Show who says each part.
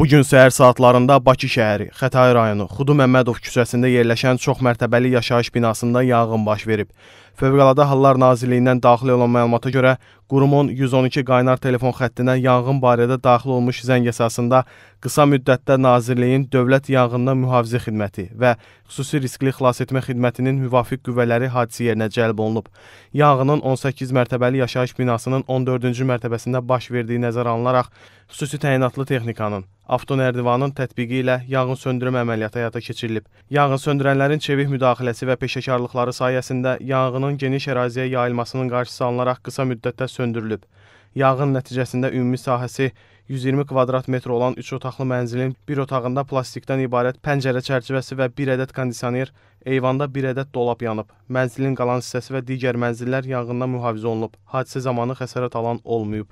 Speaker 1: Bu gün səhər saatlarında Bakı şəhəri, Xətai rayonu, Xudu Məmmədov küçəsində yerləşən çoxmərtəbəli yaşayış binasında yanğın baş verib. Fövqəladə Hallar Nazirliyindən daxil olan məlumata görə, qurumun 112 qaynar telefon xəttinə yanğın barədə daxil olmuş zəng əsasında qısa müddətdə Nazirliyin Dövlət Yanğından Mühafizə Xidməti və Xüsusi Riskli Xilasetmə Xidmətinin müvafiq qüvvələri hadisə yerinə cəlb olunub. Yanğının 18 mərtəbəli yaşayış binasının 14-cü mərtəbəsində baş verdiyi nəzərə alınaraq, xüsusi təyinatlı texnikanın, avtonərdivanın tətbiqi ilə yanğın söndürmə əməliyyatı həyata keçirilib. Yanğın söndürənlərin çevik müdaxiləsi və peşəkarlıqları sayəsində yanğının yanğının geniş əraziyə yayılmasının qarşısı alınaraq qısa müddətdə söndürülüb. Yanğın nəticəsində ümumi sahəsi 120 kvadrat metr olan 3 otaqlı mənzilin bir otağında plastikdən ibarət pəncərə çərçivəsi və bir ədəd kondisioner, eyvanda bir ədəd dolab yanıb. Mənzilin qalan hissəsi və digər mənzillər yanğından mühafizə olunub. Hadisə zamanı xəsarət alan olmayıb.